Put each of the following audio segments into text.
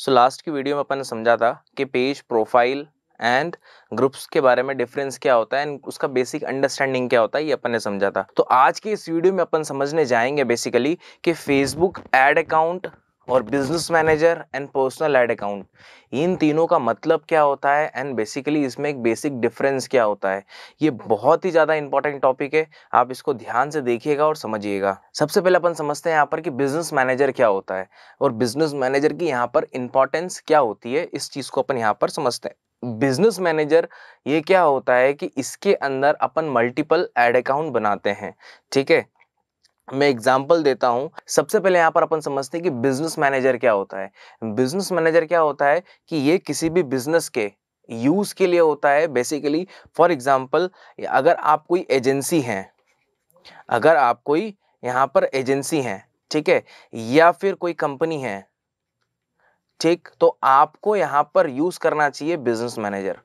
So last की video में अपन ने समझा था कि पेज प्रोफाइल एंड ग्रुप्स के बारे में डिफरेंस क्या होता है एंड उसका बेसिक अंडरस्टैंडिंग क्या होता है ये अपन ने समझा था तो आज की इस वीडियो में अपन समझने जाएंगे बेसिकली कि फेसबुक एड अकाउंट और business manager and personal ad account इन तीनों का मतलब क्या होता है एंड बेसिकली इसमें एक बेसिक डिफरेंस क्या होता है ये बहुत ही ज़्यादा इंपॉर्टेंट टॉपिक है आप इसको ध्यान से देखिएगा और समझिएगा सबसे पहले अपन समझते हैं यहाँ पर कि बिजनेस मैनेजर क्या होता है और बिजनेस मैनेजर की यहाँ पर इंपॉर्टेंस क्या होती है इस चीज़ को अपन यहाँ पर समझते हैं बिजनेस मैनेजर ये क्या होता है कि इसके अंदर अपन मल्टीपल एड अकाउंट बनाते हैं ठीक है मैं एग्जाम्पल देता हूँ सबसे पहले यहाँ पर अपन समझते हैं कि बिजनेस मैनेजर क्या होता है बिजनेस मैनेजर क्या होता है कि ये किसी भी बिजनेस के यूज के लिए होता है बेसिकली फॉर एग्जाम्पल अगर आप कोई एजेंसी हैं अगर आप कोई यहाँ पर एजेंसी हैं ठीक है या फिर कोई कंपनी है ठीक तो आपको यहाँ पर यूज करना चाहिए बिजनेस मैनेजर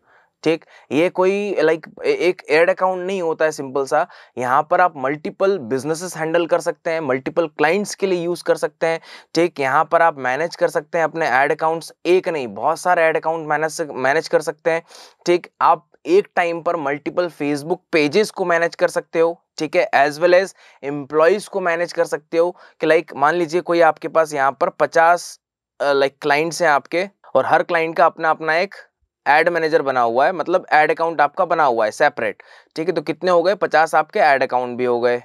ठीक ये कोई लाइक एक एड अकाउंट नहीं होता है सिंपल सा यहाँ पर आप मल्टीपल बिजनेसेस हैंडल कर सकते हैं मल्टीपल क्लाइंट्स के लिए यूज़ कर सकते हैं ठीक यहाँ पर आप मैनेज कर सकते हैं अपने एड अकाउंट्स एक नहीं बहुत सारे एड अकाउंट मैनेज मैनेज कर सकते हैं ठीक आप एक टाइम पर मल्टीपल फेसबुक पेजेस को मैनेज कर सकते हो ठीक है एज वेल एज एम्प्लॉयज़ को मैनेज कर सकते हो कि लाइक मान लीजिए कोई आपके पास यहाँ पर पचास लाइक क्लाइंट्स हैं आपके और हर क्लाइंट का अपना अपना एक एड मैनेजर बना हुआ है मतलब एड अकाउंट आपका बना हुआ है सेपरेट ठीक है तो कितने हो गए पचास आपके एड अकाउंट भी हो गए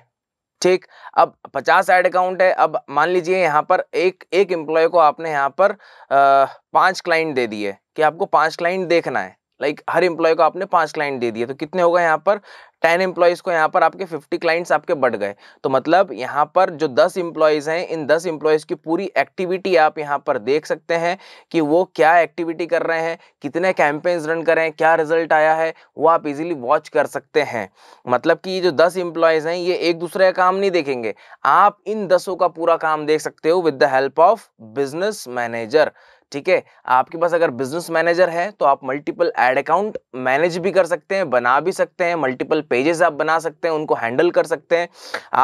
ठीक अब पचास एड अकाउंट है अब मान लीजिए यहाँ पर एक एक एम्प्लॉय को आपने यहाँ पर पांच क्लाइंट दे दिए कि आपको पांच क्लाइंट देखना है लाइक हर एम्प्लॉय को आपने पांच क्लाइंट दे दिए तो कितने हो गए यहाँ पर टेन एम्प्लॉयज़ को यहाँ पर आपके फिफ्टी क्लाइंट्स आपके बढ़ गए तो मतलब यहाँ पर जो दस एम्प्लॉयज़ हैं इन दस एम्प्लॉयज़ की पूरी एक्टिविटी आप यहाँ पर देख सकते हैं कि वो क्या एक्टिविटी कर रहे हैं कितने कैंपेन्स रन कर रहे हैं क्या रिजल्ट आया है वो आप इजीली वॉच कर सकते हैं मतलब कि ये जो दस एम्प्लॉयज़ हैं ये एक दूसरे का काम नहीं देखेंगे आप इन दसों का पूरा काम देख सकते हो with the help of business manager ठीक है आपके पास अगर बिजनेस मैनेजर है तो आप मल्टीपल एड अकाउंट मैनेज भी कर सकते हैं बना भी सकते हैं मल्टीपल पेजेस आप बना सकते हैं उनको हैंडल कर सकते हैं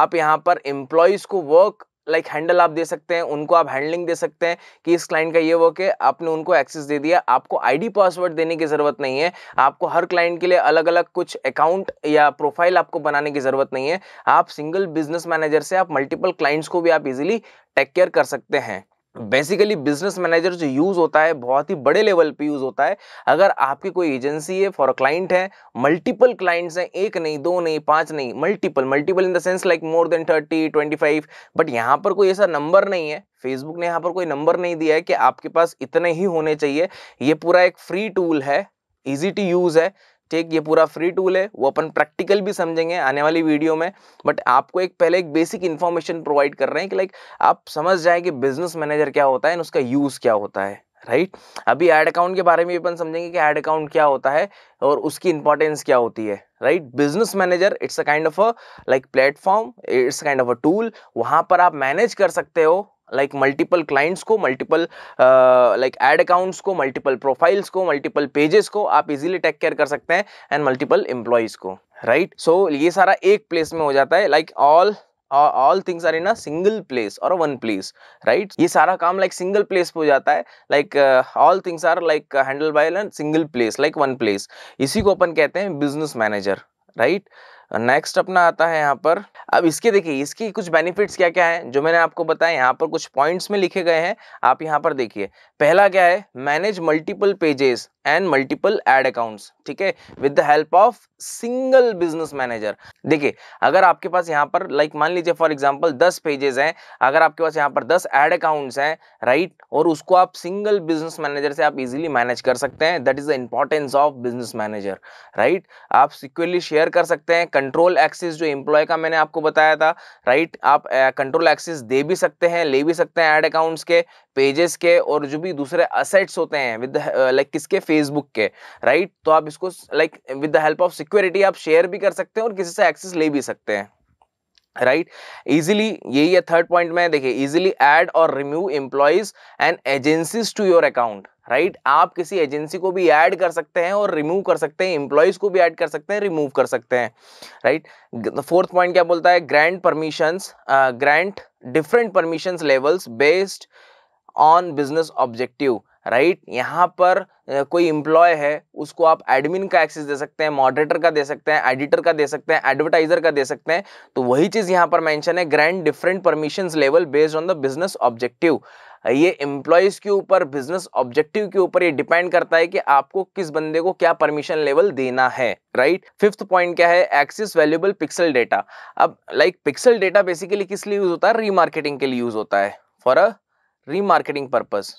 आप यहाँ पर एम्प्लॉयज़ को वर्क लाइक like हैंडल आप दे सकते हैं उनको आप हैंडलिंग दे सकते हैं कि इस क्लाइंट का ये वर्क है आपने उनको एक्सेस दे दिया आपको आईडी पासवर्ड देने की ज़रूरत नहीं है आपको हर क्लाइंट के लिए अलग अलग कुछ अकाउंट या प्रोफाइल आपको बनाने की ज़रूरत नहीं है आप सिंगल बिजनेस मैनेजर से आप मल्टीपल क्लाइंट्स को भी आप इजिली टेक केयर कर सकते हैं बेसिकली बिजनेस मैनेजर जो यूज़ होता है बहुत ही बड़े लेवल पे यूज़ होता है अगर आपकी कोई एजेंसी है फॉर क्लाइंट है मल्टीपल क्लाइंट्स हैं एक नहीं दो नहीं पांच नहीं multiple multiple in the sense like more than thirty twenty five but यहाँ पर कोई ऐसा नंबर नहीं है फेसबुक ने यहाँ पर कोई नंबर नहीं दिया है कि आपके पास इतने ही होने चाहिए ये पूरा एक फ्री टूल है ईजी टू यूज़ है ठीक ये पूरा फ्री टूल है वो अपन प्रैक्टिकल भी समझेंगे आने वाली वीडियो में बट आपको एक पहले एक बेसिक इन्फॉर्मेशन प्रोवाइड कर रहे हैं कि लाइक आप समझ जाए कि बिजनेस मैनेजर क्या होता है और उसका यूज़ क्या होता है राइट अभी एड अकाउंट के बारे में अपन समझेंगे कि एड अकाउंट क्या होता है और उसकी इंपॉर्टेंस क्या होती है right business manager it's a kind of a like platform it's kind of a tool वहाँ पर आप मैनेज कर सकते हो लाइक मल्टीपल क्लाइंट्स को मल्टीपल लाइक एड अकाउंट्स को मल्टीपल प्रोफाइल्स को मल्टीपल पेजेस को आप इजीली टेक केयर कर सकते हैं एंड मल्टीपल एम्प्लॉयज़ को राइट right? सो so, ये सारा एक प्लेस में हो जाता है like all all things are in a single place और वन प्लेस राइट ये सारा काम लाइक सिंगल प्लेस पे हो जाता है like all things are like handle by single place like one place इसी को अपन कहते हैं बिजनेस मैनेजर राइट नेक्स्ट अपना आता है यहाँ पर अब इसके देखिए इसकी कुछ बेनिफिट्स क्या क्या हैं जो मैंने आपको बताया यहाँ पर कुछ पॉइंट्स में लिखे गए हैं आप यहाँ पर देखिए पहला क्या है manage multiple pages and multiple ad accounts ठीक है with the help of single business manager देखिए अगर आपके पास यहाँ पर लाइक मान लीजिए फॉर एग्जाम्पल दस पेजेस हैं अगर आपके पास यहाँ पर दस एड अकाउंट्स हैं राइट और उसको आप सिंगल बिजनेस मैनेजर से आप इजिली मैनेज कर सकते हैं that is the importance of business manager right आप सिक्योरली शेयर कर सकते हैं कंट्रोल एक्सिस जो एम्प्लॉय का मैंने आपको बताया था राइट आप कंट्रोल एक्सिस दे भी सकते हैं ले भी सकते हैं एड अकाउंट्स के पेजेस के और जो भी दूसरे असेट्स होते हैं विद लाइक uh, किसके फेसबुक के राइट तो आप इसको like with the help of security आप शेयर भी कर सकते हैं और किसी से एक्सेस ले भी सकते हैं राइट इजिली इजीली यही है थर्ड पॉइंट में देखिए इजीली ऐड और remove employees and agencies to your account right आप किसी एजेंसी को भी ऐड कर सकते हैं और रिमूव कर सकते हैं इंप्लॉयज को भी ऐड कर सकते हैं रिमूव कर सकते हैं राइट फोर्थ पॉइंट क्या बोलता है grant permissions grant different permissions levels based on business objective right right? यहाँ पर कोई इंप्लॉय है उसको आप एडमिन का एक्सेस दे सकते हैं मॉडरेटर का दे सकते हैं एडिटर का दे सकते हैं एडवर्टाइजर का दे सकते हैं तो वही चीज़ यहाँ पर मेंशन है grant different permission level based on the business objective ये एम्प्लॉयज़ के ऊपर बिजनेस ऑब्जेक्टिव के ऊपर ये डिपेंड करता है कि आपको किस बंदे को क्या परमिशन लेवल देना है राइट फिफ्थ पॉइंट क्या है एक्सिस वैल्यूबल पिक्सल डेटा अब लाइक पिक्सल डेटा बेसिकली किस लिए यूज़ होता है रीमार्केटिंग के लिए यूज़ होता है for a remarketing purpose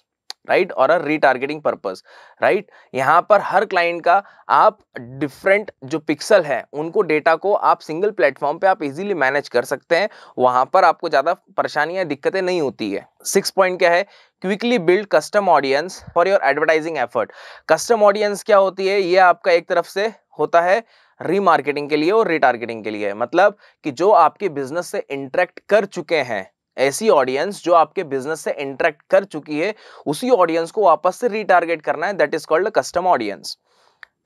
right और अ रीटारगेटिंग पर्पस राइट यहाँ पर हर क्लाइंट का आप डिफरेंट जो पिक्सल है उनको डेटा को आप सिंगल प्लेटफॉर्म पे आप इजीली मैनेज कर सकते हैं वहाँ पर आपको ज़्यादा परेशानियाँ दिक्कतें नहीं होती है सिक्स पॉइंट क्या है quickly build custom audience for your advertising effort custom audience क्या होती है ये आपका एक तरफ से होता है रीमार्केटिंग के लिए और रिटारगेटिंग के लिए मतलब कि जो आपके बिजनेस से इंट्रैक्ट कर चुके हैं ऐसी ऑडियंस जो आपके बिजनेस से इंटरेक्ट कर चुकी है उसी ऑडियंस को वापस से रिटारगेट करना है that is called custom audience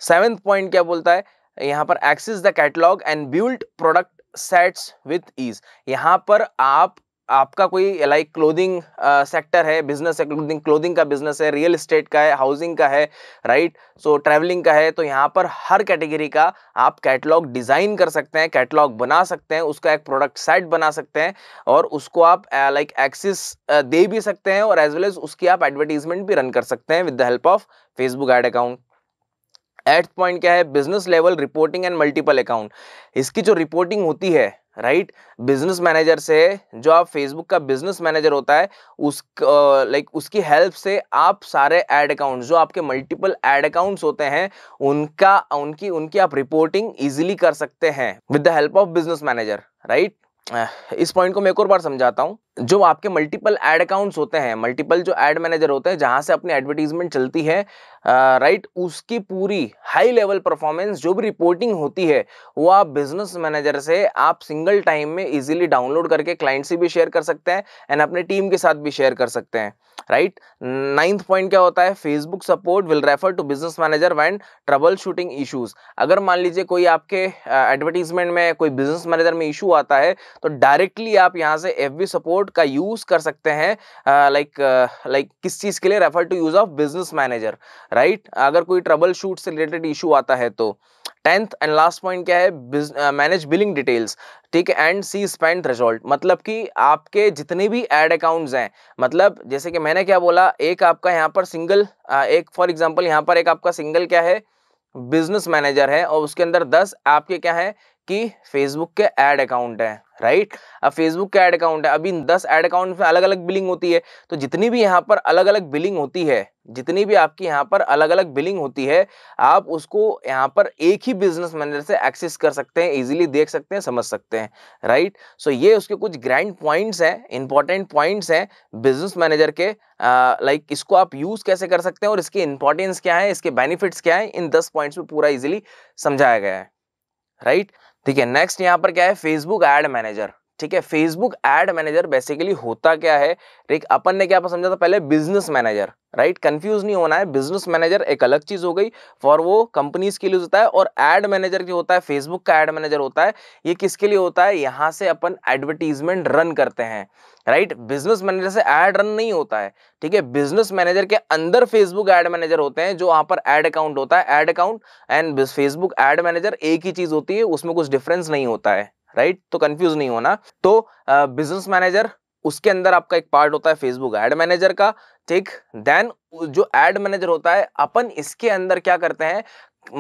seventh point क्या बोलता है यहाँ पर access the catalogue and build product sets with ease यहाँ पर आप आपका कोई लाइक क्लोदिंग सेक्टर है बिजनेस है क्लोदिंग का बिजनेस है रियल इस्टेट का है हाउसिंग का है राइट सो ट्रैवलिंग का है तो यहाँ पर हर कैटेगरी का आप कैटलॉग डिज़ाइन कर सकते हैं कैटलॉग बना सकते हैं उसका एक प्रोडक्ट सेट बना सकते हैं और उसको आप लाइक एक्सिस दे भी सकते हैं और एज वेल एज उसकी आप एडवर्टीजमेंट भी रन कर सकते हैं with the help of Facebook ad account eighth point क्या है business level reporting and multiple account इसकी जो रिपोर्टिंग होती है राइट बिजनेस मैनेजर से जो आप फेसबुक का बिजनेस मैनेजर होता है उस लाइक उसकी हेल्प से आप सारे एड अकाउंट जो आपके मल्टीपल एड अकाउंट्स होते हैं उनका उनकी उनकी आप रिपोर्टिंग इजीली कर सकते हैं with the help of business manager right इस पॉइंट को मैं एक और बार समझाता हूँ जो आपके मल्टीपल एड अकाउंट्स होते हैं मल्टीपल जो एड मैनेजर होते हैं जहां से अपनी एडवर्टीजमेंट चलती है आ, राइट उसकी पूरी हाई लेवल परफॉर्मेंस जो भी रिपोर्टिंग होती है वो आप बिजनेस मैनेजर से आप सिंगल टाइम में इजीली डाउनलोड करके क्लाइंट से भी शेयर कर सकते हैं एंड अपने टीम के साथ भी शेयर कर सकते हैं राइट नाइन्थ पॉइंट क्या होता है Facebook support will refer to business manager when troubleshooting issues अगर मान लीजिए कोई आपके एडवर्टीजमेंट में कोई बिजनेस मैनेजर में इशू आता है तो डायरेक्टली आप यहाँ से एफ सपोर्ट कोड का यूज कर सकते हैं लाइक लाइक किस चीज के लिए refer to use of business manager right अगर कोई ट्रबल शूट से रिलेटेड इशू आता है तो टेंथ एंड लास्ट पॉइंट क्या है मैनेज बिलिंग डिटेल्स ठीक है एंड सी स्पेंड रिजल्ट मतलब कि आपके जितने भी एड अकाउंट्स हैं मतलब जैसे कि मैंने क्या बोला एक आपका यहाँ पर सिंगल एक फॉर एग्जांपल यहाँ पर एक आपका सिंगल क्या है बिजनेस मैनेजर है और उसके अंदर दस आपके क्या है कि फेसबुक के एड अकाउंट हैं राइट अब फेसबुक का एड अकाउंट है अभी इन दस एड अकाउंट में अलग अलग बिलिंग होती है तो जितनी भी यहाँ पर अलग अलग बिलिंग होती है जितनी भी आपकी यहाँ पर अलग अलग बिलिंग होती है आप उसको यहाँ पर एक ही बिजनेस मैनेजर से एक्सेस कर सकते हैं इजीली देख सकते हैं समझ सकते हैं राइट right? सो so ये उसके कुछ ग्रैंड पॉइंट्स हैं इंपॉर्टेंट पॉइंट्स हैं बिजनेस मैनेजर के लाइक like इसको आप यूज़ कैसे कर सकते हैं और इसके इंपॉर्टेंस क्या है इसके बेनिफिट्स क्या है इन दस पॉइंट्स में पूरा इजिली समझाया गया है राइट right? ठीक है नेक्स्ट यहाँ पर क्या है फेसबुक एड मैनेजर ठीक है फेसबुक एड मैनेजर बेसिकली होता क्या है एक अपन ने क्या समझा था पहले बिजनेस मैनेजर राइट कंफ्यूज नहीं होना है बिजनेस मैनेजर एक अलग चीज हो गई फॉर वो कंपनीज के लिए होता है और एड मैनेजर जो होता है फेसबुक का एड मैनेजर होता है ये किसके लिए होता है यहाँ से अपन एडवर्टीजमेंट रन करते हैं राइट बिजनेस मैनेजर से एड रन नहीं होता है ठीक है बिजनेस मैनेजर के अंदर फेसबुक एड मैनेजर होते हैं जो वहां पर एड अकाउंट होता है ad account and Facebook ad manager एक ही चीज होती है उसमें कुछ डिफरेंस नहीं होता है राइट तो कंफ्यूज नहीं होना तो बिजनेस मैनेजर उसके अंदर आपका एक पार्ट होता है फेसबुक एड मैनेजर का ठीक देन जो एड मैनेजर होता है अपन इसके अंदर क्या करते हैं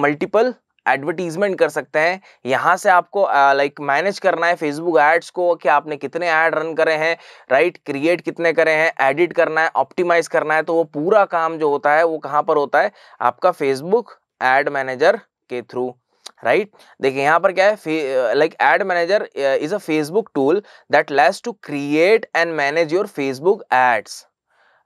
मल्टीपल एडवर्टीजमेंट कर सकते हैं यहाँ से आपको लाइक मैनेज करना है फेसबुक एड्स को कि आपने कितने ऐड रन करे हैं राइट क्रिएट कितने करे हैं एडिट करना है ऑप्टिमाइज करना है तो वो पूरा काम जो होता है वो कहाँ पर होता है आपका फेसबुक एड मैनेजर के थ्रू राइट देखिए यहाँ पर क्या है like ad manager is a Facebook tool that lets to create and manage your Facebook ads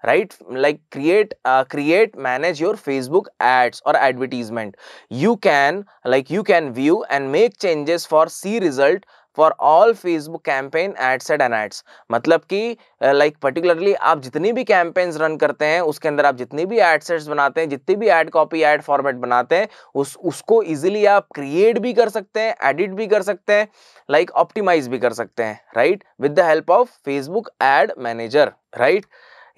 right like create create manage your Facebook ads और advertisement you can like you can view and make changes for see result for all Facebook campaign ads ad and ads मतलब कि like uh, particularly आप जितनी भी campaigns run करते हैं उसके अंदर आप जितनी भी एड सेट्स बनाते हैं जितनी भी एड कॉपी एड फॉर्मेट बनाते हैं उस उसको ईजिली आप क्रिएट भी कर सकते हैं एडिट भी कर सकते हैं लाइक like, ऑप्टिमाइज भी कर सकते हैं right with the help of Facebook ad manager right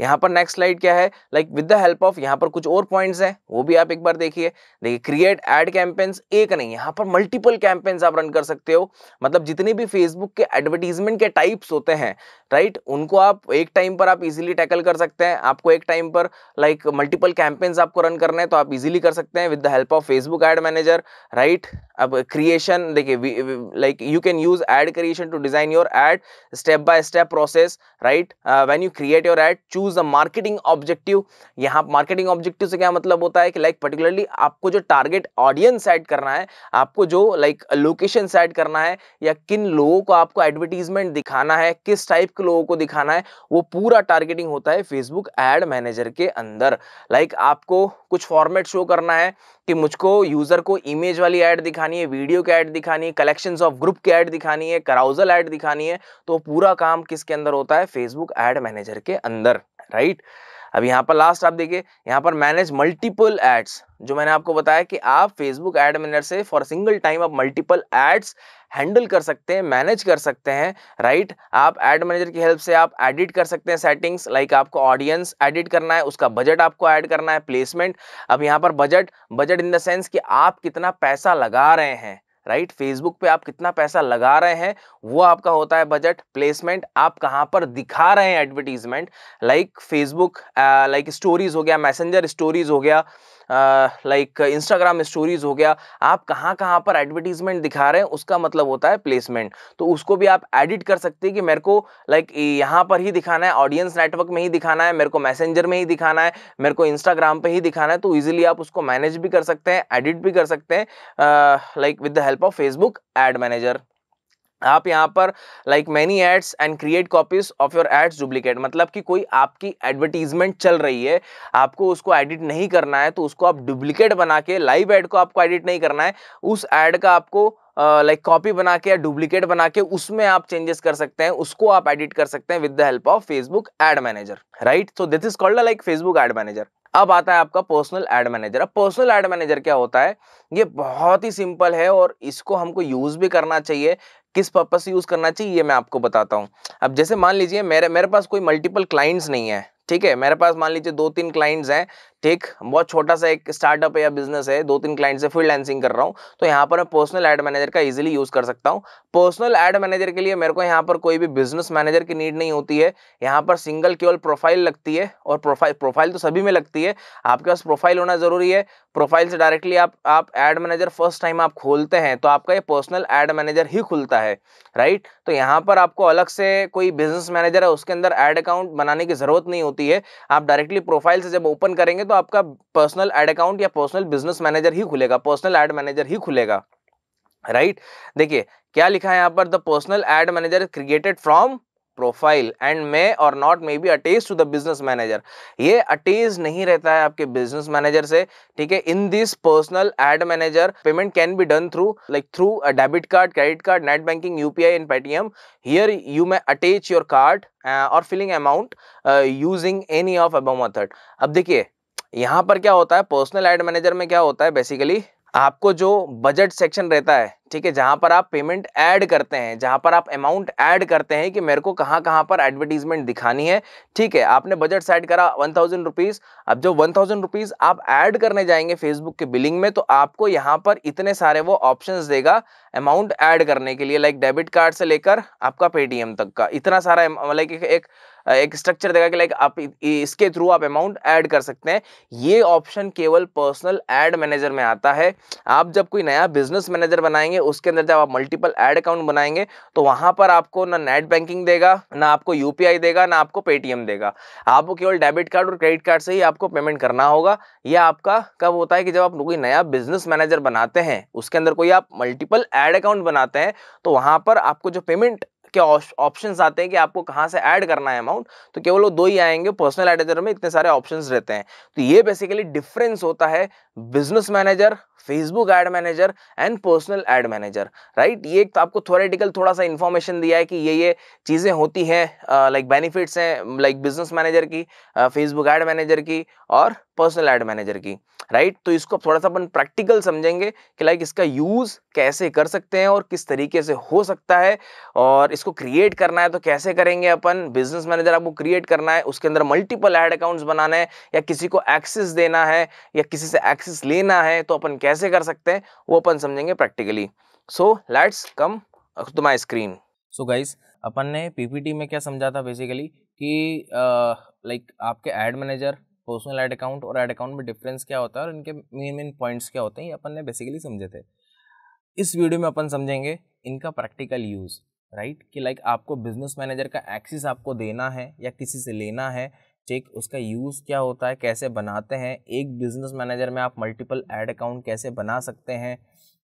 यहाँ पर नेक्स्ट स्लाइड क्या है like with the help of यहाँ पर कुछ और पॉइंट्स हैं वो भी आप एक बार देखिए देखिए क्रिएट एड कैंपेन्स एक नहीं यहाँ पर मल्टीपल कैंपेन्स आप रन कर सकते हो मतलब जितने भी फेसबुक के एडवर्टीजमेंट के टाइप्स होते हैं राइट उनको आप एक टाइम पर आप इजीली टैकल कर सकते हैं आपको एक टाइम पर लाइक मल्टीपल कैंपेन्स आपको रन करना है तो आप इजीली कर सकते हैं with the help of Facebook ad manager right अब क्रिएशन देखिए like you can use ad creation to design your ad step by step process right when you create your ad choose choose a marketing objective यहाँ marketing objective से क्या मतलब होता है कि like like, particularly आपको जो टारगेट ऑडियंस सेट करना है आपको जो लाइक लोकेशन सेट करना है या किन लोगों को आपको एडवर्टीजमेंट दिखाना है किस टाइप के लोगों को दिखाना है वो पूरा टारगेटिंग होता है फेसबुक एड मैनेजर के अंदर लाइक like, आपको कुछ फॉर्मेट शो करना है कि मुझको यूज़र को इमेज वाली ऐड दिखानी है वीडियो की ऐड दिखानी है कलेक्शन ऑफ ग्रुप की ऐड दिखानी है कराउजल ऐड दिखानी है तो पूरा काम किसके अंदर होता है फेसबुक ऐड मैनेजर के अंदर राइट अब यहाँ पर लास्ट आप देखिए यहाँ पर मैनेज मल्टीपल एड्स जो मैंने आपको बताया कि आप फेसबुक एड मैनेजर से फॉर सिंगल टाइम आप मल्टीपल एड्स हैंडल कर सकते हैं मैनेज कर सकते हैं राइट right? आप एड मैनेजर की हेल्प से आप एडिट कर सकते हैं सेटिंग्स लाइक like आपको ऑडियंस एडिट करना है उसका बजट आपको ऐड करना है प्लेसमेंट अब यहाँ पर budget budget in the sense कि आप कितना पैसा लगा रहे हैं राइट फेसबुक पे आप कितना पैसा लगा रहे हैं वो आपका होता है बजट प्लेसमेंट आप कहाँ पर दिखा रहे हैं advertisement like Facebook like stories हो गया मैसेंजर स्टोरीज हो गया लाइक इंस्टाग्राम स्टोरीज हो गया आप कहाँ कहाँ पर एडवर्टीजमेंट दिखा रहे हैं उसका मतलब होता है प्लेसमेंट तो उसको भी आप एडिट कर सकते हैं कि मेरे को लाइक यहाँ पर ही दिखाना है ऑडियंस नेटवर्क में ही दिखाना है मेरे को मैसेंजर में ही दिखाना है मेरे को इंस्टाग्राम पर ही दिखाना है तो ईजिली आप उसको मैनेज भी कर सकते हैं एडिट भी कर सकते हैं like with the help of Facebook ad manager आप यहाँ पर like many ads and create copies of your ads duplicate मतलब कि कोई आपकी एडवर्टीजमेंट चल रही है आपको उसको एडिट नहीं करना है तो उसको आप डुप्लीकेट बना के लाइव एड को आपको एडिट नहीं करना है उस एड का आपको लाइक uh, कॉपी like बना के या डुप्लीकेट बना के उसमें आप चेंजेस कर सकते हैं उसको आप एडिट कर सकते हैं with the help of Facebook ad manager right so this is called like Facebook ad manager अब आता है आपका पर्सनल एड मैनेजर अब पर्सनल एड मैनेजर क्या होता है ये बहुत ही सिंपल है और इसको हमको यूज़ भी करना चाहिए किस पर्पज़ से यूज़ करना चाहिए ये मैं आपको बताता हूँ अब जैसे मान लीजिए मेरे मेरे पास कोई मल्टीपल क्लाइंट्स नहीं है ठीक है मेरे पास मान लीजिए दो तीन क्लाइंट्स हैं ठीक बहुत छोटा सा एक स्टार्टअप है या बिजनेस है दो तीन क्लाइंट से फ्रीलांसिंग कर रहा हूँ तो यहाँ पर मैं पर्सनल एड मैनेजर का इजीली यूज़ कर सकता हूँ पर्सनल एड मैनेजर के लिए मेरे को यहाँ पर कोई भी बिजनेस मैनेजर की नीड नहीं होती है यहाँ पर सिंगल केवल प्रोफाइल लगती है और प्रोफाइल प्रोफाइल तो सभी में लगती है आपके पास प्रोफाइल होना ज़रूरी है प्रोफाइल से डायरेक्टली आप आप एड मैनेजर फर्स्ट टाइम आप खोलते हैं तो आपका ये पर्सनल एड मैनेजर ही खुलता है राइट तो यहाँ पर आपको अलग से कोई बिजनेस मैनेजर है उसके अंदर एड अकाउंट बनाने की ज़रूरत नहीं होती होती है आप डायरेक्टली प्रोफाइल से जब ओपन करेंगे तो आपका पर्सनल एड अकाउंट या पर्सनल बिजनेस मैनेजर ही खुलेगा पर्सनल एड मैनेजर ही खुलेगा राइट right? देखिए क्या लिखा है यहाँ पर the personal ad manager created from profile and may or not may be attached to the business manager ये अटेज नहीं रहता है आपके बिजनेस मैनेजर से ठीक है in this personal ad manager payment can be done through like through a debit card credit card net banking UPI in Paytm here you may attach your card or filling amount using any of above method अब देखिए यहाँ पर क्या होता है personal ad manager में क्या होता है बेसिकली आपको जो बजट सेक्शन रहता है ठीक है जहां पर आप पेमेंट ऐड करते हैं जहां पर आप अमाउंट ऐड करते हैं कि मेरे को कहां कहां पर एडवर्टीजमेंट दिखानी है ठीक है आपने बजट सेट करा वन थाउजेंड रुपीज़ अब जो वन थाउजेंड रुपीज़ आप ऐड करने जाएंगे फेसबुक के बिलिंग में तो आपको यहां पर इतने सारे वो ऑप्शंस देगा अमाउंट ऐड करने के लिए लाइक डेबिट कार्ड से लेकर आपका पेटीएम तक का इतना सारा लाइक मतलब एक, एक एक स्ट्रक्चर देगा कि लाइक आप इसके थ्रू आप अमाउंट ऐड कर सकते हैं ये ऑप्शन केवल पर्सनल ऐड मैनेजर में आता है आप जब कोई नया बिजनेस मैनेजर बनाएंगे उसके अंदर जब आप मल्टीपल एड अकाउंट बनाएंगे तो वहां पर आपको ना नेट बैंकिंग देगा ना आपको यूपीआई देगा ना आपको पेटीएम देगा आपको केवल डेबिट कार्ड और क्रेडिट कार्ड से ही आपको पेमेंट करना होगा यह आपका कब होता है कि जब आप कोई नया बिजनेस मैनेजर बनाते हैं उसके अंदर कोई आप मल्टीपल एड अकाउंट बनाते हैं तो वहां पर आपको जो पेमेंट आपके ऑप्शन आते हैं कि आपको कहाँ से ऐड करना है अमाउंट तो केवल वो दो ही आएंगे पर्सनल एडेजर में इतने सारे ऑप्शन रहते हैं तो ये बेसिकली डिफरेंस होता है business manager Facebook ad manager and personal ad manager right ये तो आपको थोरेटिकल थोड़ा सा इन्फॉर्मेशन दिया है कि ये ये चीज़ें होती हैं लाइक बेनिफिट्स हैं लाइक बिजनेस मैनेजर की फेसबुक एड मैनेजर की और पर्सनल एड मैनेजर की राइट right? तो इसको थोड़ा सा अपन प्रैक्टिकल समझेंगे कि लाइक इसका यूज़ कैसे कर सकते हैं और किस तरीके से हो सकता है और इसको क्रिएट करना है तो कैसे करेंगे अपन बिजनेस मैनेजर आपको क्रिएट करना है उसके अंदर मल्टीपल एड अकाउंट्स बनाना है या किसी को एक्सेस देना है या किसी से एक्सेस लेना है तो अपन कैसे कर सकते हैं वो अपन समझेंगे practically so let's come to my screen so guys अपन ने पीपीटी में क्या समझा था बेसिकली कि लाइक uh, like, आपके ad manager personal ad account और एड अकाउंट में डिफरेंस क्या होता है और इनके मेन मेन पॉइंट्स क्या होते हैं ये अपन ने बेसिकली समझे थे इस वीडियो में अपन समझेंगे इनका प्रैक्टिकल यूज़ राइट कि लाइक आपको बिजनेस मैनेजर का एक्सेस आपको देना है या किसी से लेना है चेक उसका यूज़ क्या होता है कैसे बनाते हैं एक बिजनेस मैनेजर में आप मल्टीपल एड अकाउंट कैसे बना सकते हैं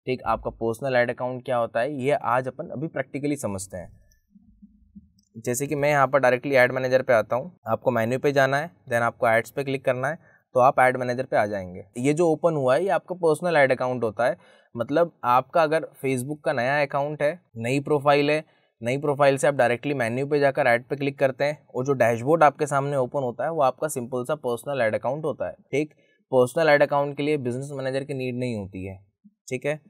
ठीक आपका पर्सनल एड अकाउंट क्या होता है ये आज अपन अभी प्रैक्टिकली समझते हैं जैसे कि मैं यहाँ पर डायरेक्टली ऐड मैनेजर पे आता हूँ आपको मेन्यू पे जाना है देन आपको एड्स पे क्लिक करना है तो आप ऐड मैनेजर पे आ जाएंगे ये जो ओपन हुआ है ये आपका पर्सनल ऐड अकाउंट होता है मतलब आपका अगर फेसबुक का नया अकाउंट है नई प्रोफाइल है नई प्रोफाइल से आप डायरेक्टली मेन्यू पे जाकर ऐड पे क्लिक करते हैं और जो डैशबोर्ड आपके सामने ओपन होता है वो आपका सिंपल सा पर्सनल ऐड अकाउंट होता है ठीक पर्सनल ऐड अकाउंट के लिए बिजनेस मैनेजर की नीड नहीं होती है ठीक है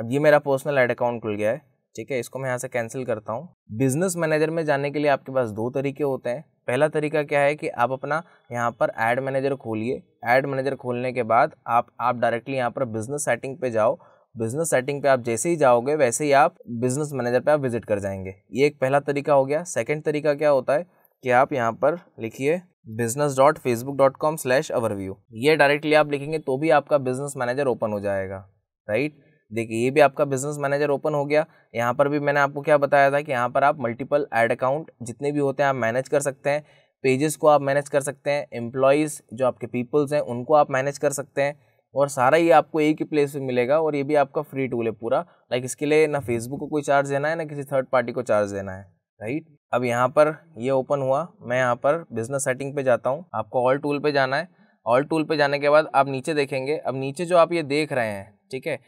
अब ये मेरा पर्सनल ऐड अकाउंट खुल गया है ठीक है इसको मैं यहाँ से कैंसिल करता हूँ बिजनेस मैनेजर में जाने के लिए आपके पास दो तरीके होते हैं पहला तरीका क्या है कि आप अपना यहाँ पर ऐड मैनेजर खोलिए एड मैनेजर खोलने के बाद आप आप डायरेक्टली यहाँ पर बिजनेस सेटिंग पे जाओ बिजनेस सेटिंग पे आप जैसे ही जाओगे वैसे ही आप बिजनेस मैनेजर पे आप विजिट कर जाएंगे ये एक पहला तरीका हो गया सेकंड तरीका क्या होता है कि आप यहाँ पर लिखिए business dot Facebook dot com slash overview ये डायरेक्टली आप लिखेंगे तो भी आपका बिजनेस मैनेजर ओपन हो जाएगा राइट देखिए ये भी आपका बिजनेस मैनेजर ओपन हो गया यहाँ पर भी मैंने आपको क्या बताया था कि यहाँ पर आप मल्टीपल एड अकाउंट जितने भी होते हैं आप मैनेज कर सकते हैं पेजेस को आप मैनेज कर सकते हैं एम्प्लॉयज़ जो आपके पीपल्स हैं उनको आप मैनेज कर सकते हैं और सारा ये आपको एक ही प्लेस में मिलेगा और ये भी आपका फ्री टूल है पूरा लाइक इसके लिए ना फेसबुक को कोई चार्ज देना है ना किसी थर्ड पार्टी को चार्ज देना है राइट अब यहाँ पर ये ओपन हुआ मैं यहाँ पर बिजनेस सेटिंग पे जाता हूँ आपको ऑल टूल पे जाना है ऑल टूल पे जाने के बाद आप नीचे देखेंगे अब नीचे जो आप ये देख रहे हैं ठीक है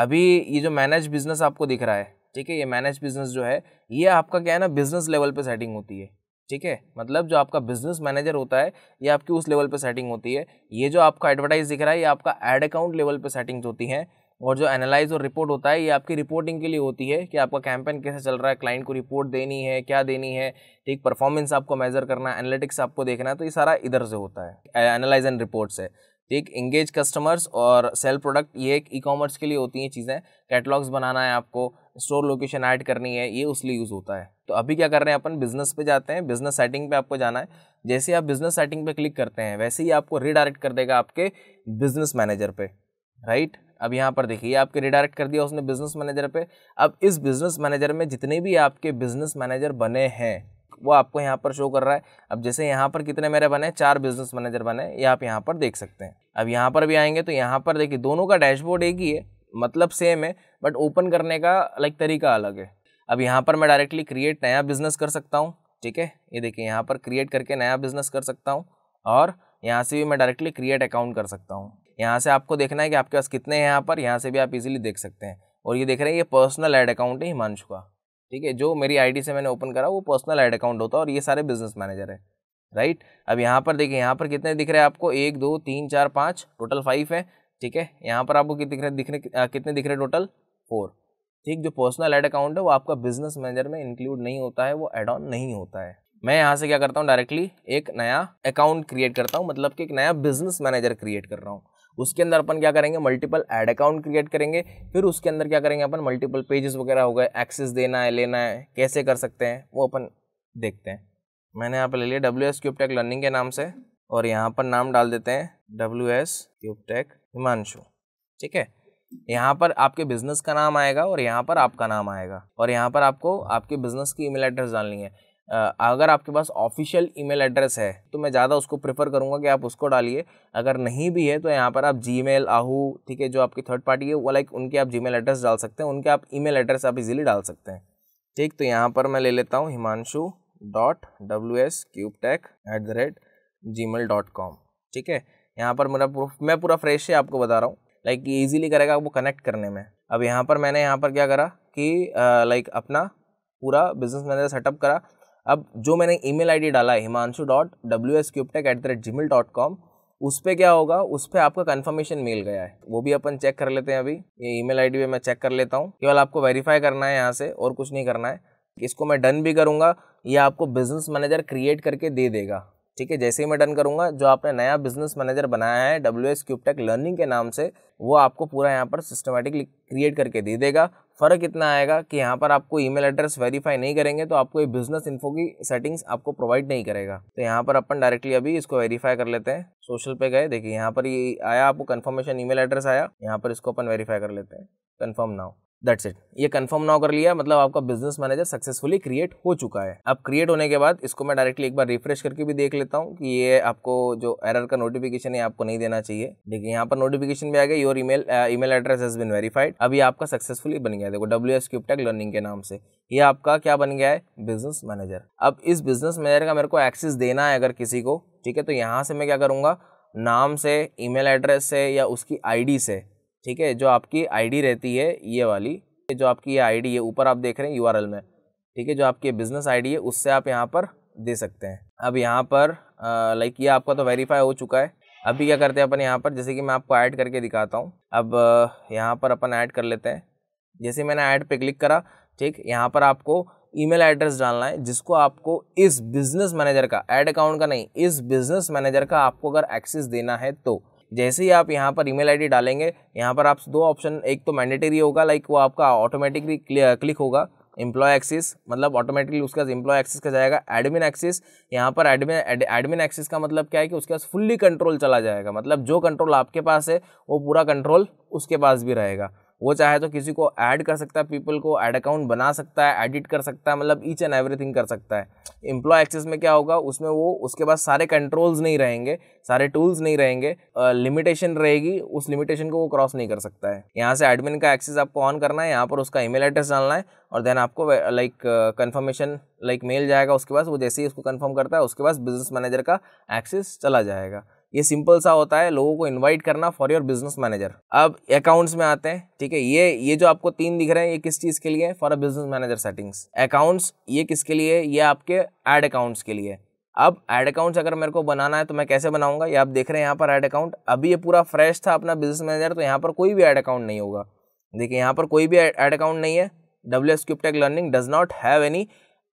अभी ये जो मैनेज बिजनेस आपको दिख रहा है ठीक है ये मैनेज बिजनेस जो है ये आपका क्या है ना बिजनेस लेवल पर सेटिंग होती है ठीक है मतलब जो आपका बिजनेस मैनेजर होता है ये आपकी उस लेवल पे सेटिंग होती है ये जो आपका एडवर्टाइज दिख रहा है ये आपका एड अकाउंट लेवल पे सेटिंग्स होती हैं और जो एनालाइज और रिपोर्ट होता है ये आपकी रिपोर्टिंग के लिए होती है कि आपका कैंपेन कैसे चल रहा है क्लाइंट को रिपोर्ट देनी है क्या देनी है ठीक परफॉर्मेंस आपको मेजर करना है एनालिटिक्स आपको देखना है तो ये सारा इधर से होता है एनालाइज एंड रिपोर्ट्स है एक इंगेज कस्टमर्स और सेल प्रोडक्ट ये एक ई कॉमर्स के लिए होती हैं चीज़ें कैटलॉग्स बनाना है आपको स्टोर लोकेशन ऐड करनी है ये उस लिए यूज़ होता है तो अभी क्या कर रहे हैं अपन बिजनेस पे जाते हैं बिजनेस सेटिंग पे आपको जाना है जैसे आप बिजनेस सेटिंग पे क्लिक करते हैं वैसे ही आपको रिडायरेक्ट कर देगा आपके बिजनेस मैनेजर पर राइट अब यहाँ पर देखिए आपके रिडायरेक्ट कर दिया उसने बिजनेस मैनेजर पर अब इस बिजनेस मैनेजर में जितने भी आपके बिजनेस मैनेजर बने हैं वो आपको यहाँ पर शो कर रहा है अब जैसे यहाँ पर कितने मेरे बने चार बिजनेस मैनेजर बने ये आप यहाँ पर देख सकते हैं अब यहाँ पर भी आएंगे तो यहाँ पर देखिए दोनों का डैशबोर्ड एक ही है मतलब सेम है बट ओपन करने का लाइक तरीका अलग है अब यहाँ पर मैं डायरेक्टली क्रिएट नया बिजनेस कर सकता हूँ ठीक है ये देखिए यहाँ पर क्रिएट करके नया बिजनेस कर सकता हूँ और यहाँ से भी मैं डायरेक्टली क्रिएट अकाउंट कर सकता हूँ यहाँ से आपको देखना है कि आपके पास कितने हैं यहाँ पर यहाँ से भी आप इजीली देख सकते हैं और ये देख रहे हैं ये पर्सनल एड अकाउंट है हिमांशु का ठीक है जो मेरी आईडी से मैंने ओपन करा वो पर्सनल एड अकाउंट होता है और ये सारे बिजनेस मैनेजर है राइट अब यहाँ पर देखिए यहाँ पर कितने दिख रहे हैं आपको एक दो तीन चार पाँच टोटल फाइव है ठीक है यहाँ पर आपको कितने दिख रहे दिखने कितने दिख रहे हैं टोटल फोर ठीक जो पर्सनल एड अकाउंट है वो आपका बिजनेस मैनेजर में इंक्लूड नहीं होता है वो एड ऑन नहीं होता है मैं यहाँ से क्या करता हूँ डायरेक्टली एक नया अकाउंट क्रिएट करता हूँ मतलब कि एक नया बिजनेस मैनेजर क्रिएट कर रहा हूँ उसके अंदर अपन क्या करेंगे मल्टीपल एड अकाउंट क्रिएट करेंगे फिर उसके अंदर क्या करेंगे अपन मल्टीपल पेजेस वगैरह हो गए एक्सेस देना है लेना है कैसे कर सकते हैं वो अपन देखते हैं मैंने यहाँ पर ले लिया डब्ल्यू एस क्यूबटेक लर्निंग के नाम से और यहाँ पर नाम डाल देते हैं डब्ल्यू एस क्यूबटेक हिमांशु ठीक है यहाँ पर आपके बिजनेस का नाम आएगा और यहाँ पर आपका नाम आएगा और यहाँ पर आपको आपके बिजनेस की ईमेल एड्रेस डालनी है अगर आपके पास ऑफिशियल ईमेल एड्रेस है तो मैं ज़्यादा उसको प्रेफर करूँगा कि आप उसको डालिए अगर नहीं भी है तो यहाँ पर आप जी मेल आहू ठीक है जो आपकी थर्ड पार्टी है वो लाइक उनके आप जी मेल एड्रेस डाल सकते हैं उनके आप मेल एड्रेस आप इजीली डाल सकते हैं ठीक तो यहाँ पर मैं ले लेता हूँ Himanshu dot W S cube at the rate Gmail dot com ठीक है यहाँ पर मेरा मैं पूरा फ्रेश है आपको बता रहा हूँ लाइक ये ईजिली करेगा वो कनेक्ट करने में अब यहाँ पर मैंने यहाँ पर क्या करा कि लाइक अपना पूरा बिजनेस मैनेजर सेटअप करा अब जो मैंने ईमेल आईडी डाला है Himanshu dot W S Cube Tech at the rate Gmail dot com उस पर क्या होगा उस पर आपका कन्फर्मेशन मेल गया है वो भी अपन चेक कर लेते हैं अभी ये ई आई डी भी मैं चेक कर लेता हूँ केवल आपको वेरीफाई करना है यहाँ से और कुछ नहीं करना है इसको मैं डन भी करूँगा ये आपको बिजनेस मैनेजर क्रिएट करके दे देगा ठीक है जैसे ही मैं डन करूँगा जो आपने नया बिजनेस मैनेजर बनाया है डब्ल्यू एस क्यूबटेक लर्निंग के नाम से वो आपको पूरा यहाँ पर सिस्टमेटिकली क्रिएट करके दे देगा फ़र्क इतना आएगा कि यहाँ पर आपको ईमेल एड्रेस वेरीफाई नहीं करेंगे तो आपको ये बिजनेस इन्फो की सेटिंग्स आपको प्रोवाइड नहीं करेगा तो यहाँ पर अपन डायरेक्टली अभी इसको वेरीफाई कर लेते हैं सोशल पे गए देखिए यहाँ पर ये आया आपको कन्फर्मेशन ईमेल एड्रेस आया यहाँ पर इसको अपन वेरीफाई कर लेते हैं कन्फर्म हो दैट्स इट ये कंफर्म ना कर लिया मतलब आपका बिजनेस मैनेजर सक्सेसफुली क्रिएट हो चुका है अब क्रिएट होने के बाद इसको मैं डायरेक्टली एक बार रिफ्रेश करके भी देख लेता हूँ कि ये आपको जो एरर का नोटिफिकेशन है आपको नहीं देना चाहिए देखिए यहाँ पर नोटिफिकेशन भी आ गया your email email address has been verified अभी आपका सक्सेसफुली बन गया देखो डब्ल्यू एस क्यूबटेक लर्निंग के नाम से ये आपका क्या बन गया है बिजनेस मैनेजर अब इस बिजनेस मैनेजर का मेरे को एक्सेस देना है अगर किसी को ठीक है तो यहाँ से मैं क्या करूँगा नाम से ईमेल एड्रेस से या उसकी आईडी से ठीक है जो आपकी आईडी रहती है ये वाली जो आपकी ये आईडी है ऊपर आप देख रहे हैं यूआरएल में ठीक है जो आपकी बिज़नेस आईडी है उससे आप यहाँ पर दे सकते हैं अब यहाँ पर लाइक ये आपका तो वेरीफाई हो चुका है अभी क्या करते हैं अपन यहाँ पर जैसे कि मैं आपको ऐड करके दिखाता हूँ अब यहाँ पर अपन ऐड कर लेते हैं जैसे मैंने ऐड पर क्लिक करा ठीक यहाँ पर आपको ईमेल एड्रेस डालना है जिसको आपको इस बिज़नेस मैनेजर का एड अकाउंट का नहीं इस बिज़नेस मैनेजर का आपको अगर एक्सेस देना है तो जैसे ही आप यहाँ पर ईमेल आईडी डालेंगे यहाँ पर आप दो ऑप्शन एक तो मैंडेटरी होगा लाइक वो आपका ऑटोमेटिकली क्लिक होगा एम्प्लॉय एक्सिस मतलब ऑटोमेटिकली उसका एम्प्लॉय एक्सिस का जाएगा एडमिन एक्सिस यहाँ पर एडमिन एडमिन एक्सिस का मतलब क्या है कि उसके पास फुल्ली कंट्रोल चला जाएगा मतलब जो कंट्रोल आपके पास है वो पूरा कंट्रोल उसके पास भी रहेगा वो चाहे तो किसी को ऐड कर सकता है पीपल को ऐड अकाउंट बना सकता है एडिट कर सकता है मतलब ईच एंड एवरीथिंग कर सकता है एम्प्लॉय एक्सेस में क्या होगा उसमें वो उसके पास सारे कंट्रोल्स नहीं रहेंगे सारे टूल्स नहीं रहेंगे लिमिटेशन रहेगी उस लिमिटेशन को वो क्रॉस नहीं कर सकता है यहाँ से एडमिन का एक्सेस आपको ऑन करना है यहाँ पर उसका ईमेल एड्रेस डालना है और देन आपको लाइक कन्फर्मेशन लाइक मेल जाएगा उसके पास वो जैसे ही उसको कन्फर्म करता है उसके पास बिजनेस मैनेजर का एक्सेस चला जाएगा ये सिंपल सा होता है लोगों को इनवाइट करना फॉर योर बिजनेस मैनेजर अब अकाउंट्स में आते हैं ठीक है ये ये जो आपको तीन दिख रहे हैं ये किस चीज़ के लिए for a business manager settings accounts ये किसके लिए ये आपके एड अकाउंट्स के लिए अब एड अकाउंट्स अगर मेरे को बनाना है तो मैं कैसे बनाऊंगा ये आप देख रहे हैं यहाँ पर एड अकाउंट अभी ये पूरा फ्रेश था अपना बिजनेस मैनेजर तो यहाँ पर कोई भी एड अकाउंट नहीं होगा देखिए यहाँ पर कोई भी एड अकाउंट नहीं है W S Cube Tech learning does not have any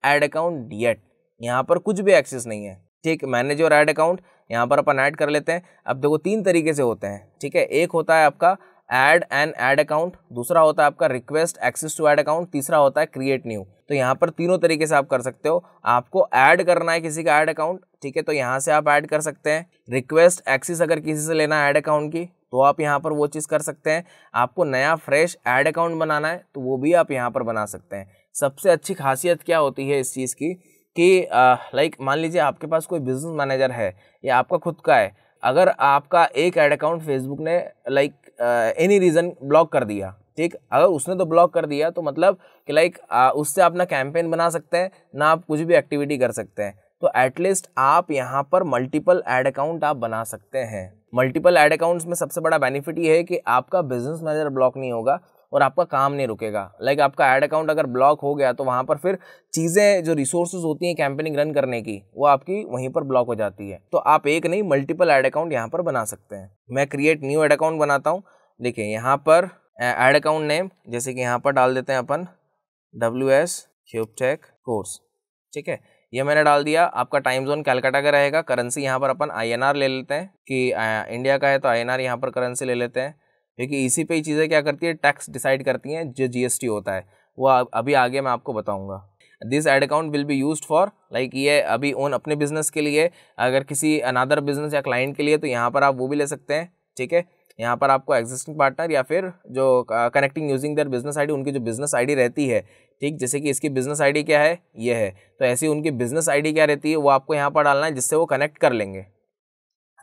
ad account yet यहाँ पर कुछ भी एक्सेस नहीं है ठीक मैनेज योर एड अकाउंट यहाँ पर अपन ऐड कर लेते हैं अब देखो तीन तरीके से होते हैं ठीक है एक होता है आपका ऐड एंड ऐड अकाउंट दूसरा होता है आपका request access to ad account तीसरा होता है क्रिएट न्यू तो यहाँ पर तीनों तरीके से आप कर सकते हो आपको ऐड करना है किसी का ऐड अकाउंट ठीक है तो यहाँ से आप ऐड कर सकते हैं रिक्वेस्ट एक्सेस अगर किसी से लेना है ऐड अकाउंट की तो आप यहाँ पर वो चीज़ कर सकते हैं आपको नया फ्रेश ऐड अकाउंट बनाना है तो वो भी आप यहाँ पर बना सकते हैं सबसे अच्छी खासियत क्या होती है इस चीज़ की कि लाइक मान लीजिए आपके पास कोई बिजनेस मैनेजर है या आपका खुद का है अगर आपका एक ऐड अकाउंट फेसबुक ने लाइक एनी रीज़न ब्लॉक कर दिया ठीक अगर उसने तो ब्लॉक कर दिया तो मतलब कि लाइक उससे आप ना कैंपेन बना सकते हैं ना आप कुछ भी एक्टिविटी कर सकते हैं तो एटलीस्ट आप यहाँ पर मल्टीपल एड अकाउंट आप बना सकते हैं मल्टीपल एड अकाउंट्स में सबसे बड़ा बेनिफिट ये है कि आपका बिजनेस मैनेजर ब्लॉक नहीं होगा और आपका काम नहीं रुकेगा लाइक आपका एड अकाउंट अगर ब्लॉक हो गया तो वहाँ पर फिर चीज़ें जो रिसोर्सेज होती हैं कैंपेनिंग रन करने की वो आपकी वहीं पर ब्लॉक हो जाती है तो आप एक नहीं मल्टीपल एड अकाउंट यहाँ पर बना सकते हैं मैं क्रिएट न्यू एड अकाउंट बनाता हूँ देखिए यहाँ पर एड अकाउंट नेम जैसे कि यहाँ पर डाल देते हैं अपन डब्ल्यू एस कोर्स ठीक है ये मैंने डाल दिया आपका टाइम जोन कैलकाटा का रहेगा करेंसी यहाँ पर अपन आईएनआर ले लेते हैं कि इंडिया का है तो आईएनआर यहाँ पर करेंसी ले लेते हैं क्योंकि इसी पे ही चीज़ें क्या करती है टैक्स डिसाइड करती हैं जो जीएसटी होता है वो अभी आगे मैं आपको बताऊँगा this ad account will be use for like ये अभी ओन अपने बिजनेस के लिए अगर किसी अनादर बिजनेस या क्लाइंट के लिए तो यहाँ पर आप वो भी ले सकते हैं ठीक है यहाँ पर आपको एग्जिस्टिंग पार्टनर या फिर जो connecting using their business ID उनकी जो बिजनेस आईडी रहती है ठीक जैसे कि इसकी बिजनेस आईडी क्या है ये है तो ऐसी उनकी बिजनेस आईडी क्या रहती है वो आपको यहाँ पर डालना है जिससे वो कनेक्ट कर लेंगे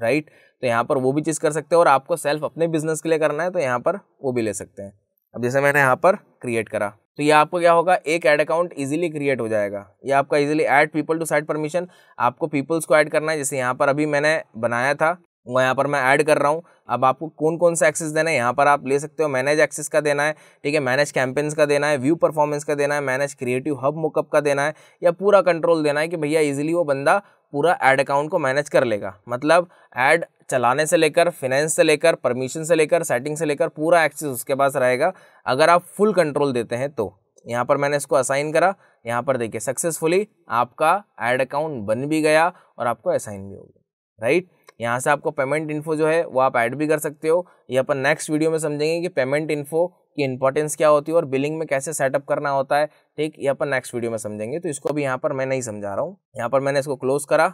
राइट तो यहाँ पर वो भी चीज़ कर सकते हो और आपको सेल्फ अपने बिजनेस के लिए करना है तो यहाँ पर वो भी ले सकते हैं अब जैसे मैंने यहाँ पर क्रिएट करा तो ये आपको क्या होगा एक ऐड अकाउंट इजीली क्रिएट हो जाएगा ये आपका easily add people to side permission आपको पीपल्स को ऐड करना है जैसे यहाँ पर अभी मैंने बनाया था वो यहाँ पर मैं ऐड कर रहा हूँ अब आपको कौन कौन सा एक्सेस देना है यहाँ पर आप ले सकते हो मैनेज एक्सेस का देना है ठीक है मैनेज कैंपेन्स का देना है व्यू परफॉर्मेंस का देना है मैनेज क्रिएटिव हब मुकअप का देना है या पूरा कंट्रोल देना है कि भैया ईजिली वो बंदा पूरा ऐड अकाउंट को मैनेज कर लेगा मतलब ऐड चलाने से लेकर फिनेंस से लेकर परमिशन से लेकर सेटिंग से लेकर पूरा एक्सेस उसके पास रहेगा अगर आप फुल कंट्रोल देते हैं तो यहाँ पर मैंने इसको असाइन करा यहाँ पर देखिए सक्सेसफुली आपका ऐड अकाउंट बन भी गया और आपको असाइन भी हो गया राइट यहाँ से आपको पेमेंट इन्फो जो है वो आप ऐड भी कर सकते हो ये अपन नेक्स्ट वीडियो में समझेंगे कि पेमेंट इन्फो की इंपॉर्टेंस क्या होती है और बिलिंग में कैसे सेटअप करना होता है ठीक ये अपन नेक्स्ट वीडियो में समझेंगे तो इसको अभी यहाँ पर मैं नहीं समझा रहा हूँ यहाँ पर मैंने इसको क्लोज करा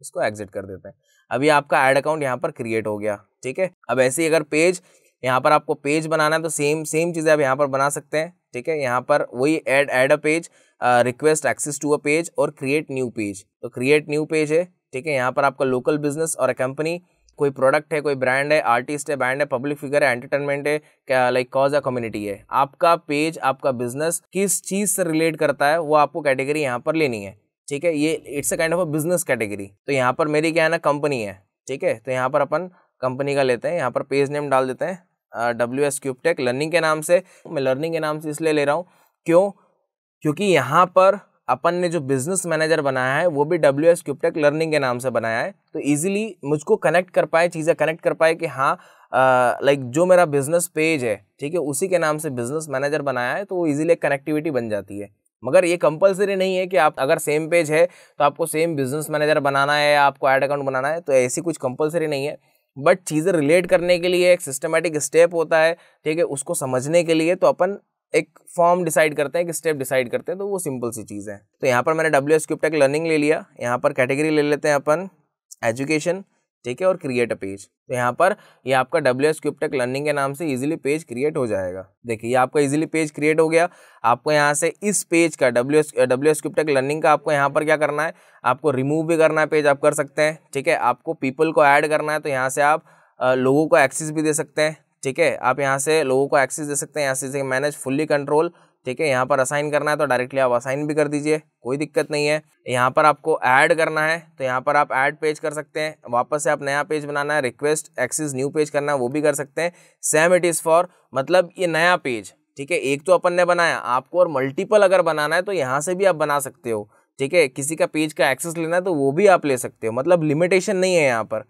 इसको एग्जिट कर देते हैं अभी आपका एड अकाउंट यहाँ पर क्रिएट हो गया ठीक है अब ऐसे ही अगर पेज यहाँ पर आपको पेज बनाना है तो सेम सेम चीज़ें आप यहाँ पर बना सकते हैं ठीक है यहाँ पर वही add add a page request access to a page और क्रिएट न्यू पेज तो क्रिएट न्यू पेज है ठीक है यहाँ पर आपका लोकल बिजनेस और अ कंपनी कोई प्रोडक्ट है कोई ब्रांड है आर्टिस्ट है बैंड है पब्लिक फिगर है एंटरटेनमेंट है क्या लाइक कॉज या कम्युनिटी है आपका पेज आपका बिजनेस किस चीज़ से रिलेट करता है वो आपको कैटेगरी यहाँ पर लेनी है ठीक है ये it's a kind of a business category तो यहाँ पर मेरी क्या है ना कंपनी है ठीक है तो यहाँ पर अपन कंपनी का लेते हैं यहाँ पर पेज नेम डाल देते हैं डब्ल्यू एस क्यूबटेक लर्निंग के नाम से मैं लर्निंग के नाम से इसलिए ले रहा हूँ क्यों क्योंकि यहाँ पर अपन ने जो बिजनेस मैनेजर बनाया है वो भी डब्ल्यू एस क्यूपटेक लर्निंग के नाम से बनाया है तो इजीली मुझको कनेक्ट कर पाए चीज़ें कनेक्ट कर पाए कि हाँ लाइक जो मेरा बिजनेस पेज है ठीक है उसी के नाम से बिजनेस मैनेजर बनाया है तो वो एक कनेक्टिविटी बन जाती है मगर ये कंपलसरी नहीं है कि आप अगर सेम पेज है तो आपको सेम बिजनेस मैनेजर बनाना है या आपको एड अकाउंट बनाना है तो ऐसी कुछ कंपलसरी नहीं है बट चीज़ें रिलेट करने के लिए एक सिस्टमेटिक स्टेप होता है ठीक है उसको समझने के लिए तो अपन एक फॉर्म डिसाइड करते हैं एक स्टेप डिसाइड करते हैं तो वो सिंपल सी चीज़ है तो यहाँ पर मैंने डब्ल्यू एस क्यूबटेक लर्निंग ले लिया यहाँ पर कैटेगरी ले लेते हैं अपन एजुकेशन ठीक है और क्रिएट अ पेज तो यहाँ पर ये यह आपका डब्ल्यू एस क्यूबटेक लर्निंग के नाम से इजीली पेज क्रिएट हो जाएगा देखिए ये आपका इजीली पेज क्रिएट हो गया आपको यहाँ से इस पेज का W S W S Cube Tech learning का आपको यहाँ पर क्या करना है आपको रिमूव भी करना है पेज आप कर सकते हैं ठीक है आपको पीपल को ऐड करना है तो यहाँ से आप लोगों को एक्सेस भी दे सकते हैं ठीक है आप यहाँ से लोगों को एक्सेस दे सकते हैं यहाँ से मैनेज फुल्ली कंट्रोल ठीक है यहाँ पर असाइन करना है तो डायरेक्टली आप असाइन भी कर दीजिए कोई दिक्कत नहीं है यहाँ पर आपको ऐड करना है तो यहाँ पर आप ऐड पेज कर सकते हैं वापस से आप नया पेज बनाना है रिक्वेस्ट एक्सेस न्यू पेज करना है वो भी कर सकते हैं सेम इट इज़ फॉर मतलब ये नया पेज ठीक है एक तो अपन ने बनाया आपको और मल्टीपल अगर बनाना है तो यहाँ से भी आप बना सकते हो ठीक है किसी का पेज का एक्सेस लेना है तो वो भी आप ले सकते हो मतलब लिमिटेशन नहीं है यहाँ पर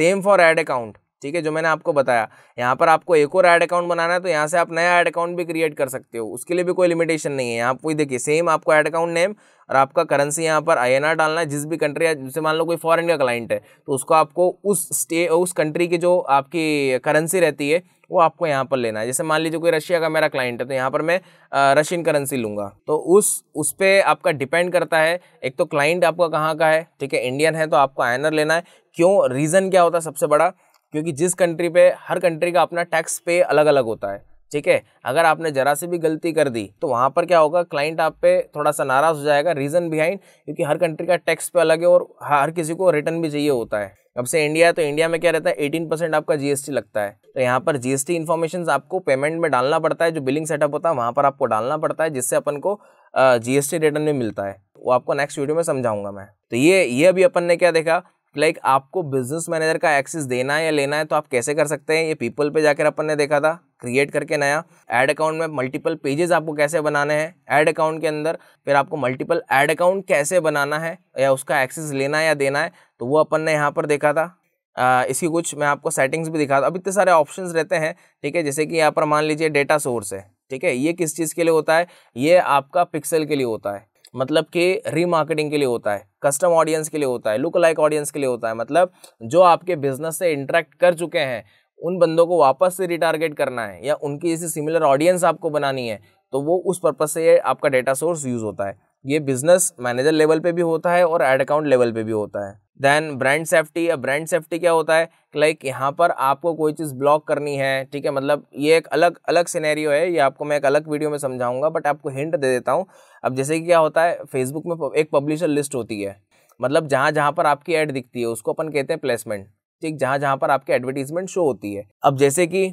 सेम फॉर एड अकाउंट ठीक है जो मैंने आपको बताया यहाँ पर आपको एक और ऐड अकाउंट बनाना है तो यहाँ से आप नया ऐड अकाउंट भी क्रिएट कर सकते हो उसके लिए भी कोई लिमिटेशन नहीं है यहाँ कोई देखिए सेम आपको ऐड अकाउंट नेम और आपका करेंसी यहाँ पर आई डालना है जिस भी कंट्री है जैसे मान लो कोई फॉरेन का क्लाइंट है तो उसको आपको उस स्टे उस कंट्री की जो आपकी करेंसी रहती है वो आपको यहाँ पर लेना है जैसे मान लीजिए कोई रशिया का मेरा क्लाइंट है तो यहाँ पर मैं रशियन करेंसी लूँगा तो उस उस पर आपका डिपेंड करता है एक तो क्लाइंट आपका कहाँ का है ठीक है इंडियन है तो आपको आयनर लेना है क्यों रीज़न क्या होता है सबसे बड़ा क्योंकि जिस कंट्री पे हर कंट्री का अपना टैक्स पे अलग अलग होता है ठीक है अगर आपने ज़रा से भी गलती कर दी तो वहाँ पर क्या होगा क्लाइंट आप पे थोड़ा सा नाराज़ हो जाएगा रीज़न बिहाइंड क्योंकि हर कंट्री का टैक्स पे अलग है और हर किसी को रिटर्न भी चाहिए होता है अब से इंडिया है तो इंडिया में क्या रहता है एटीन परसेंट आपका जीएसटी लगता है तो यहाँ पर जीएसटी इन्फॉर्मेशन आपको पेमेंट में डालना पड़ता है जो बिलिंग सेटअप होता है वहाँ पर आपको डालना पड़ता है जिससे अपन को जीएसटी रिटर्न भी मिलता है वो आपको नेक्स्ट वीडियो में समझाऊंगा मैं तो ये ये अभी अपन ने क्या देखा लाइक like, आपको बिजनेस मैनेजर का एक्सेस देना है या लेना है तो आप कैसे कर सकते हैं ये पीपल पे जाकर अपन ने देखा था क्रिएट करके नया एड अकाउंट में मल्टीपल पेजेस आपको कैसे बनाने हैं ऐड अकाउंट के अंदर फिर आपको मल्टीपल एड अकाउंट कैसे बनाना है या उसका एक्सेस लेना है या देना है तो वो अपन ने यहाँ पर देखा था आ, इसकी कुछ मैं आपको सेटिंग्स भी दिखा अब इतने सारे ऑप्शन रहते हैं ठीक है जैसे कि यहाँ पर मान लीजिए डेटा सोर्स है ठीक है ये किस चीज़ के लिए होता है ये आपका पिक्सल के लिए होता है मतलब कि रीमार्केटिंग के लिए होता है कस्टम ऑडियंस के लिए होता है लुक लाइक ऑडियंस के लिए होता है मतलब जो आपके बिजनेस से इंटरेक्ट कर चुके हैं उन बंदों को वापस से रिटारगेट करना है या उनकी जैसी सिमिलर ऑडियंस आपको बनानी है तो वो उस पर्पज़ से आपका डेटा सोर्स यूज़ होता है ये बिजनेस मैनेजर लेवल पे भी होता है और एड अकाउंट लेवल पे भी होता है देन ब्रांड सेफ्टी या ब्रांड सेफ्टी क्या होता है लाइक यहाँ पर आपको कोई चीज़ ब्लॉक करनी है ठीक है मतलब ये एक अलग अलग सिनेरियो है ये आपको मैं एक अलग वीडियो में समझाऊंगा बट आपको हिंट दे देता हूँ अब जैसे कि क्या होता है फेसबुक में एक पब्लिशर लिस्ट होती है मतलब जहाँ जहाँ पर आपकी ऐड दिखती है उसको अपन कहते हैं प्लेसमेंट ठीक जहाँ जहाँ पर आपकी एडवर्टीजमेंट शो होती है अब जैसे कि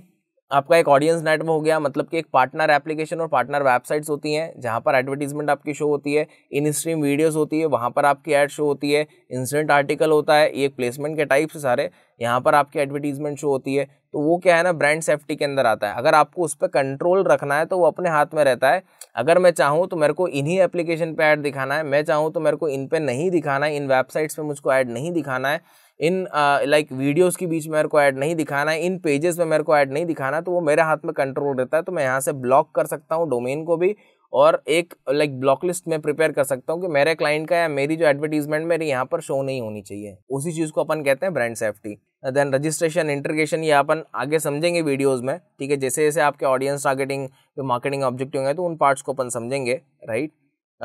आपका एक ऑडियंस नेटवर्क हो गया मतलब कि एक पार्टनर एप्लीकेशन और पार्टनर वेबसाइट्स होती हैं जहाँ पर एडवर्टीजमेंट आपकी शो होती है इन स्ट्रीम वीडियोज़ होती है वहाँ पर आपकी एड शो होती है इंसिडेंट आर्टिकल होता है ये प्लेसमेंट के टाइप्स सारे यहाँ पर आपकी एडवर्टीजमेंट शो होती है तो वो क्या है ना ब्रांड सेफ्टी के अंदर आता है अगर आपको उस पर कंट्रोल रखना है तो वो अपने हाथ में रहता है अगर मैं चाहूँ तो मेरे को इन्हीं एप्लीकेशन पर ऐड दिखाना है मैं चाहूँ तो मेरे को इन पर नहीं दिखाना है इन वेबसाइट्स पर मुझको ऐड नहीं दिखाना है इन लाइक वीडियोस के बीच मेरे को ऐड नहीं दिखाना है इन पेजेस में मेरे को ऐड नहीं दिखाना तो वो मेरे हाथ में कंट्रोल रहता है तो मैं यहाँ से ब्लॉक कर सकता हूँ डोमेन को भी और एक लाइक ब्लॉक लिस्ट में प्रिपेयर कर सकता हूँ कि मेरे क्लाइंट का या मेरी जो एडवर्टीजमेंट मेरी यहाँ पर शो नहीं होनी चाहिए उसी चीज़ को अपन कहते हैं brand safety then registration integration ये अपन आगे समझेंगे वीडियोज़ में ठीक है जैसे जैसे आपके ऑडियंस टारगेटिंग जो मार्केटिंग ऑब्जेक्टिव हैं तो उन पार्ट्स को अपन समझेंगे राइट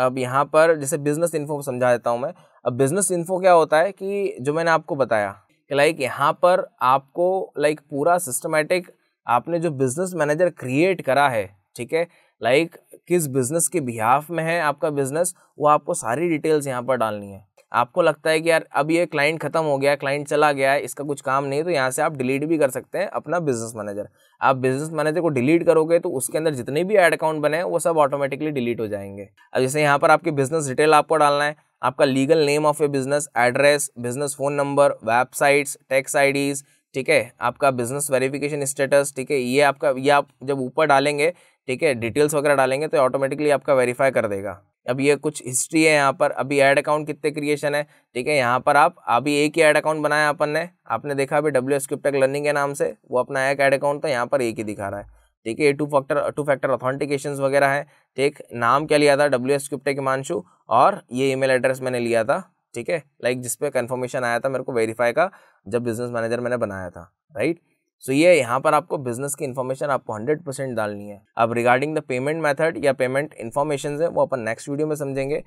अब यहाँ पर जैसे बिजनेस इन्फो समझा देता हूँ मैं अब बिज़नेस इन्फो क्या होता है कि जो मैंने आपको बताया कि लाइक यहाँ पर आपको लाइक पूरा सिस्टमेटिक आपने जो बिज़नेस मैनेजर क्रिएट करा है ठीक है लाइक किस बिज़नेस के बिहाफ में है आपका बिज़नेस वो आपको सारी डिटेल्स यहाँ पर डालनी है आपको लगता है कि यार अब ये क्लाइंट खत्म हो गया क्लाइंट चला गया है इसका कुछ काम नहीं तो यहाँ से आप डिलीट भी कर सकते हैं अपना बिजनेस मैनेजर आप बिजनेस मैनेजर को डिलीट करोगे तो उसके अंदर जितने भी एड अकाउंट बने वो सब ऑटोमेटिकली डिलीट हो जाएंगे अब जैसे यहाँ पर आपके बिजनेस डिटेल आपको डालना है आपका legal name of a business address business phone number websites tax IDs ठीक है आपका बिजनेस वेरिफिकेशन स्टेटस ठीक है ये आपका ये आप जब ऊपर डालेंगे ठीक है डिटेल्स वगैरह डालेंगे तो ऑटोमेटिकली आपका वेरीफाई कर देगा अब ये कुछ हिस्ट्री है यहाँ पर अभी एड अकाउंट कितने क्रिएशन है ठीक है यहाँ पर आप अभी एक ही एड अकाउंट बनाया अपन ने आपने देखा अभी डब्ल्यू एस लर्निंग के नाम से वो अपना एक ऐड अकाउंट तो यहाँ पर एक ही दिखा रहा है ठीक है two factor two factor authentication वगैरह है ठीक नाम क्या लिया था डब्ल्यू एस क्यूपटे हिमांशु और ये ईमेल एड्रेस मैंने लिया था ठीक है लाइक जिस कन्फर्मेशन आया था मेरे को वेरीफाई का जब बिजनेस मैनेजर मैंने बनाया था राइट सो so, ये यहाँ पर आपको बिजनेस की इन्फॉर्मेशन आपको हंड्रेड परसेंट डालनी है अब रिगार्डिंग द पेमेंट मेथड या पेमेंट इन्फॉर्मेशन है वो अपन नेक्स्ट वीडियो में समझेंगे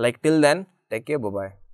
like till then take care bye